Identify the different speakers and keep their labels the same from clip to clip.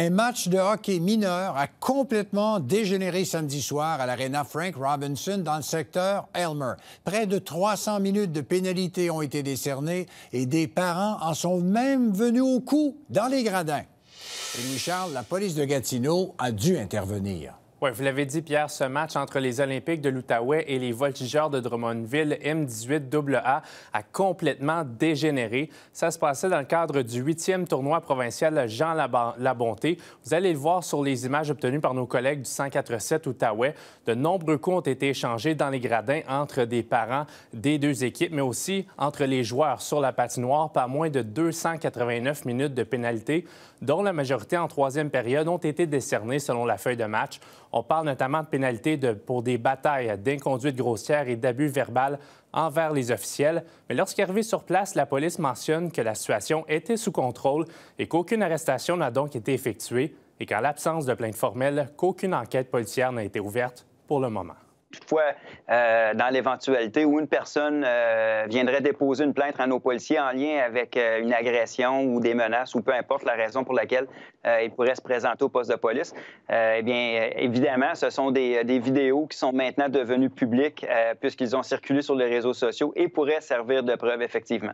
Speaker 1: Un match de hockey mineur a complètement dégénéré samedi soir à l'Arena Frank Robinson dans le secteur Elmer. Près de 300 minutes de pénalités ont été décernées et des parents en sont même venus au cou dans les gradins. Et Charles, la police de Gatineau a dû intervenir.
Speaker 2: Oui, vous l'avez dit, Pierre, ce match entre les Olympiques de l'Outaouais et les Voltigeurs de Drummondville M18 AA a complètement dégénéré. Ça se passait dans le cadre du huitième tournoi provincial Jean Labonté. Vous allez le voir sur les images obtenues par nos collègues du 147 Outaouais. De nombreux coups ont été échangés dans les gradins entre des parents des deux équipes, mais aussi entre les joueurs sur la patinoire, pas moins de 289 minutes de pénalité, dont la majorité en troisième période ont été décernées selon la feuille de match. On parle notamment de pénalités pour des batailles d'inconduite grossière et d'abus verbal envers les officiels. Mais lorsqu'arrivée sur place, la police mentionne que la situation était sous contrôle et qu'aucune arrestation n'a donc été effectuée et qu'en l'absence de plainte formelle, qu'aucune enquête policière n'a été ouverte pour le moment.
Speaker 3: Euh, dans l'éventualité où une personne euh, viendrait déposer une plainte à nos policiers en lien avec euh, une agression ou des menaces ou peu importe la raison pour laquelle il pourrait se présenter au poste de police, eh bien, évidemment, ce sont des, des, vidéos qui sont maintenant devenues publiques puisqu'ils ont circulé sur les réseaux sociaux et pourraient servir de preuve, effectivement.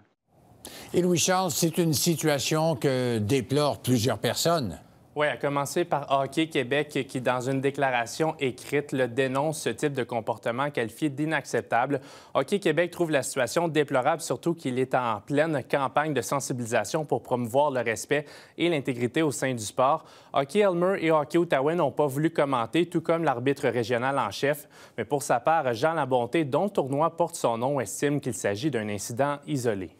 Speaker 1: Et Louis-Charles, c'est une situation que déplorent plusieurs personnes.
Speaker 2: Oui, à commencer par Hockey Québec qui, dans une déclaration écrite, le dénonce ce type de comportement qualifié d'inacceptable. Hockey Québec trouve la situation déplorable, surtout qu'il est en pleine campagne de sensibilisation pour promouvoir le respect et l'intégrité au sein du sport. Hockey Elmer et Hockey Outaouais n'ont pas voulu commenter, tout comme l'arbitre régional en chef. Mais pour sa part, Jean Labonté, dont le tournoi porte son nom, estime qu'il s'agit d'un incident isolé.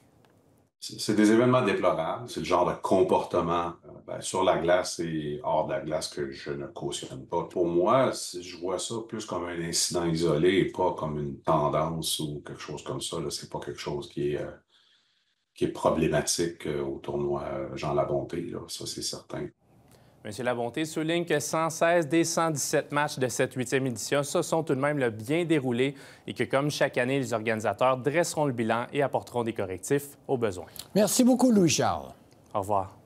Speaker 4: C'est des événements déplorables. C'est le genre de comportement euh, ben, sur la glace et hors de la glace que je ne cautionne pas. Pour moi, je vois ça plus comme un incident isolé et pas comme une tendance ou quelque chose comme ça. Ce n'est pas quelque chose qui est, euh, qui est problématique euh, au tournoi Jean Labonté. Là. Ça, c'est certain.
Speaker 2: M. Labonté souligne que 116 des 117 matchs de cette huitième édition se sont tout de même le bien déroulés et que, comme chaque année, les organisateurs dresseront le bilan et apporteront des correctifs aux besoins.
Speaker 1: Merci beaucoup, Louis-Charles.
Speaker 2: Au revoir.